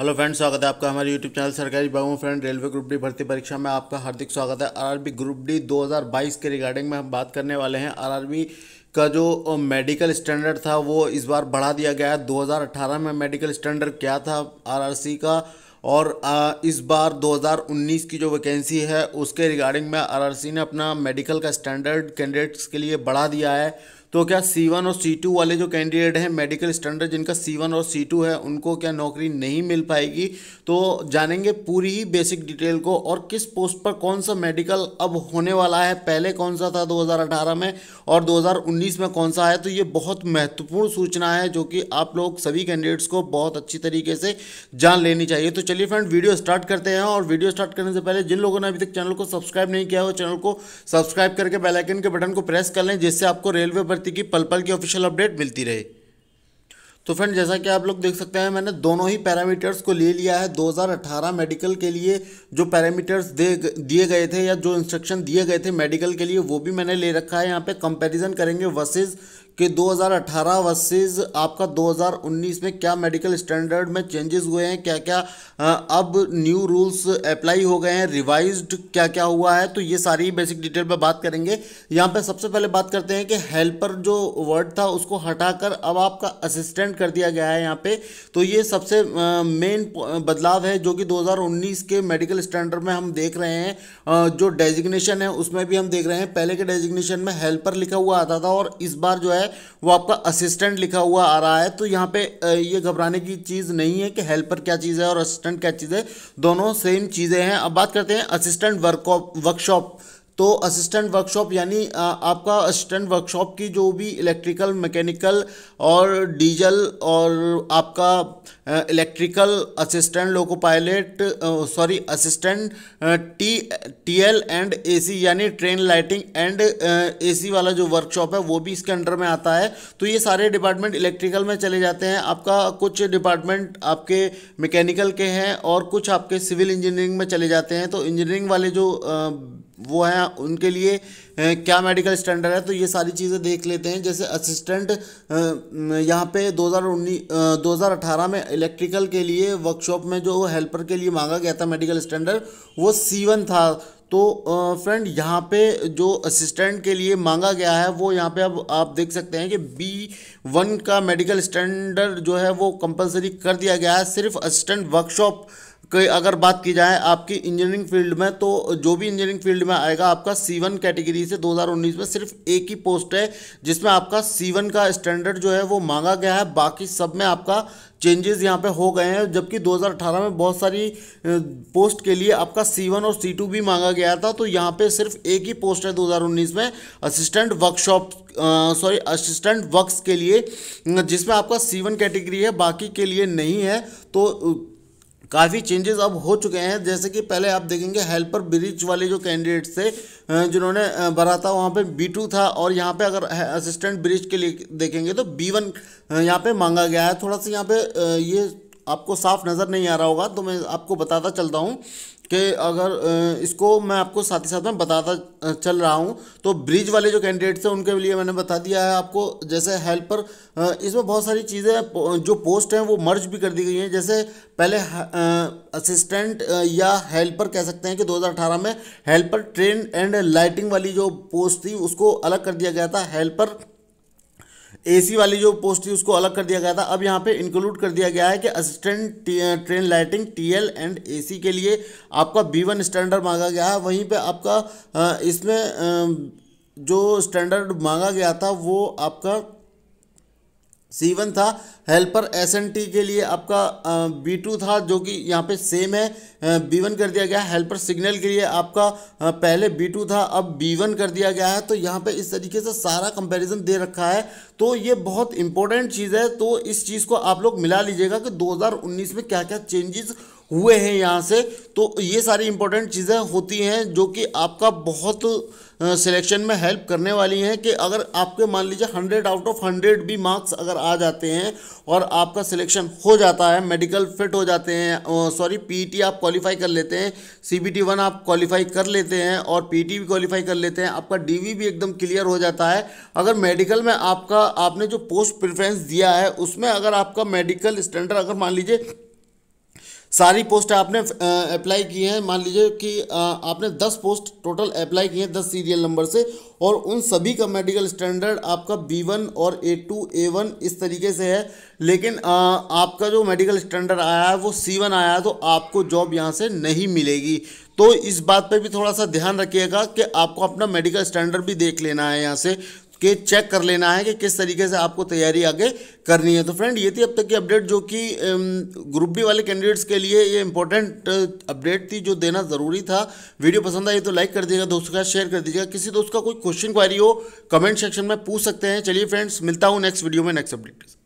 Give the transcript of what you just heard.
hello friend स्वागत है आपका हमारे YouTube channel Sarkari Babu friend railway group D भर्ती परीक्षा में आपका हार्दिक स्वागत है आरआरबी ग्रुप डी 2022 के रिगार्डिंग में हम बात करने वाले हैं आरआरबी का जो मेडिकल स्टैंडर्ड था वो इस बार बढ़ा दिया गया है 2018 में मेडिकल स्टैंडर्ड क्या था आर का और इस बार 2019 की जो वैकेंसी है उसके रिगार्डिंग में आरआरसी ने अपना मेडिकल का स्टैंडर्ड कैंडिडेट्स के लिए बढ़ा दिया है तो क्या सी वन और सी टू वाले जो कैंडिडेट हैं मेडिकल स्टैंडर्ड जिनका सी वन और सी टू है उनको क्या नौकरी नहीं मिल पाएगी तो जानेंगे पूरी ही बेसिक डिटेल को और किस पोस्ट पर कौन सा मेडिकल अब होने वाला है पहले कौन सा था 2018 में और 2019 में कौन सा है तो ये बहुत महत्वपूर्ण सूचना है जो कि आप लोग सभी कैंडिडेट्स को बहुत अच्छी तरीके से जान लेनी चाहिए तो चलिए फ्रेंड वीडियो स्टार्ट करते हैं और वीडियो स्टार्ट करने से पहले जिन लोगों ने अभी तक चैनल को सब्सक्राइब नहीं किया हो चैनल को सब्सक्राइब करके बेलाइकन के बटन को प्रेस कर लें जिससे आपको रेलवे पर भर्ती की पल पल की ऑफिशियल अपडेट मिलती रहे तो फ्रेंड जैसा कि आप लोग देख सकते हैं मैंने दोनों ही पैरामीटर्स को ले लिया है 2018 मेडिकल के लिए जो पैरामीटर्स दे दिए गए थे या जो इंस्ट्रक्शन दिए गए थे मेडिकल के लिए वो भी मैंने ले रखा है यहाँ पे कंपैरिजन करेंगे वर्सेस कि 2018 वर्सेस आपका 2019 में क्या मेडिकल स्टैंडर्ड में चेंजेस हुए हैं क्या क्या अब न्यू रूल्स अप्लाई हो गए हैं रिवाइज्ड क्या क्या हुआ है तो ये सारी बेसिक डिटेल पर बात करेंगे यहाँ पे सबसे पहले बात करते हैं कि हेल्पर जो वर्ड था उसको हटाकर अब आपका असिस्टेंट कर दिया गया है यहाँ पर तो ये सबसे मेन बदलाव है जो कि दो के मेडिकल स्टैंडर्ड में हम देख रहे हैं जो डेजिग्नेशन है उसमें भी हम देख रहे हैं पहले के डेजिग्नेशन में हेल्पर लिखा हुआ आता था और इस बार जो है वो आपका असिस्टेंट लिखा हुआ आ रहा है तो यहाँ पे ये घबराने की चीज़ नहीं है कि हेल्पर क्या चीज़ है और असिस्टेंट क्या चीज़ है दोनों सेम चीज़ें हैं अब बात करते हैं असिस्टेंट वर्कॉप वर्कशॉप तो असिस्टेंट वर्कशॉप यानी आपका असिस्टेंट वर्कशॉप की जो भी इलेक्ट्रिकल मैकेनिकल और डीजल और आपका electrical assistant loco pilot sorry assistant T T L and A C यानी train lighting and A C वाला जो वर्कशॉप है वो भी इसके अंडर में आता है तो ये सारे डिपार्टमेंट इलेक्ट्रिकल में चले जाते हैं आपका कुछ डिपार्टमेंट आपके मैकेनिकल के हैं और कुछ आपके सिविल इंजीनियरिंग में चले जाते हैं तो इंजीनियरिंग वाले जो वो हैं उनके लिए क्या मेडिकल स्टैंडर्ड है तो ये सारी चीज़ें देख लेते हैं जैसे असिस्टेंट यहाँ पे 2019 2018 में इलेक्ट्रिकल के लिए वर्कशॉप में जो हेल्पर के लिए मांगा गया था मेडिकल स्टैंडर्ड वो सीवन था तो फ्रेंड यहाँ पे जो असिस्टेंट के लिए मांगा गया है वो यहाँ पे अब आप देख सकते हैं कि बी वन का मेडिकल स्टैंडर्ड जो है वो कंपलसरी कर दिया गया है सिर्फ असिस्टेंट वर्कशॉप के अगर बात की जाए आपकी इंजीनियरिंग फील्ड में तो जो भी इंजीनियरिंग फील्ड में आएगा आपका सी वन कैटेगरी से 2019 में सिर्फ एक ही पोस्ट है जिसमें आपका सी वन का स्टैंडर्ड जो है वो मांगा गया है बाकी सब में आपका चेंजेस यहाँ पे हो गए हैं जबकि 2018 में बहुत सारी पोस्ट के लिए आपका वन और सी टू भी मांगा गया था तो यहाँ पे सिर्फ एक ही पोस्ट है 2019 में assistant workshop sorry assistant works के लिए जिसमें आपका वन कैटेगरी है बाकी के लिए नहीं है तो काफ़ी चेंजेस अब हो चुके हैं जैसे कि पहले आप देखेंगे हेल्पर ब्रिज वाले जो कैंडिडेट्स थे जिन्होंने भरा था वहाँ पे बी टू था और यहाँ पे अगर असिस्टेंट ब्रिज के लिए देखेंगे तो बी वन यहाँ पर मांगा गया है थोड़ा सा यहाँ पे ये आपको साफ नज़र नहीं आ रहा होगा तो मैं आपको बताता चलता हूँ कि अगर इसको मैं आपको साथ ही साथ में बताता चल रहा हूँ तो ब्रिज वाले जो कैंडिडेट्स हैं उनके लिए मैंने बता दिया है आपको जैसे हेल्पर इसमें बहुत सारी चीज़ें जो पोस्ट हैं वो मर्ज भी कर दी गई हैं जैसे पहले असिस्टेंट या हेल्पर कह सकते हैं कि 2018 में हेल्पर ट्रेन एंड लाइटिंग वाली जो पोस्ट थी उसको अलग कर दिया गया था हेल्पर एसी वाली जो पोस्ट थी उसको अलग कर दिया गया था अब यहाँ पे इंक्लूड कर दिया गया है कि assistant train lighting TL and AC के लिए आपका बी वन स्टैंडर्ड मांगा गया है वहीं पे आपका इसमें जो स्टैंडर्ड मांगा गया था वो आपका सी वन था हेल्पर एस एन टी के लिए आपका बी टू था जो कि यहाँ पे सेम है बी वन कर दिया गया है हेल्पर सिग्नल के लिए आपका पहले बी टू था अब बी वन कर दिया गया है तो यहाँ पे इस तरीके से सारा कंपैरिजन दे रखा है तो ये बहुत इंपॉर्टेंट चीज़ है तो इस चीज़ को आप लोग मिला लीजिएगा कि 2019 में क्या क्या चेंजेस हुए हैं यहाँ से तो ये सारी इंपॉर्टेंट चीज़ें होती हैं जो कि आपका बहुत सिलेक्शन में हेल्प करने वाली हैं कि अगर आपके मान लीजिए हंड्रेड आउट ऑफ हंड्रेड भी मार्क्स अगर आ जाते हैं और आपका सिलेक्शन हो जाता है मेडिकल फिट हो जाते हैं सॉरी पीटी e आप क्वालिफाई कर लेते हैं सीबीटी वन आप क्वालिफाई कर लेते हैं और पीटी e भी क्वालिफाई कर लेते हैं आपका डीवी भी एकदम क्लियर हो जाता है अगर मेडिकल में आपका आपने जो पोस्ट प्रेफरेंस दिया है उसमें अगर आपका मेडिकल स्टैंडर्ड अगर मान लीजिए सारी पोस्ट आपने अप्लाई की हैं मान लीजिए कि आपने 10 पोस्ट टोटल अप्लाई किए हैं 10 सीरियल नंबर से और उन सभी का मेडिकल स्टैंडर्ड आपका B1 और A2 A1 इस तरीके से है लेकिन आपका जो मेडिकल स्टैंडर्ड आया है वो C1 आया है तो आपको जॉब यहाँ से नहीं मिलेगी तो इस बात पे भी थोड़ा सा ध्यान रखिएगा कि आपको अपना मेडिकल स्टैंडर्ड भी देख लेना है यहाँ से के चेक कर लेना है कि किस तरीके से आपको तैयारी आगे करनी है तो फ्रेंड ये थी अब तक की अपडेट जो कि ग्रुप डी वाले कैंडिडेट्स के लिए ये इंपॉर्टेंट अपडेट थी जो देना ज़रूरी था वीडियो पसंद आई तो लाइक कर दीजिएगा दोस्तों का शेयर कर दीजिएगा किसी दोस्त का कोई क्वेश्चन क्वारी हो कमेंट सेक्शन में पूछ सकते हैं चलिए फ्रेंड्स मिलता हूँ नेक्स्ट वीडियो में नेक्स्ट अपडेट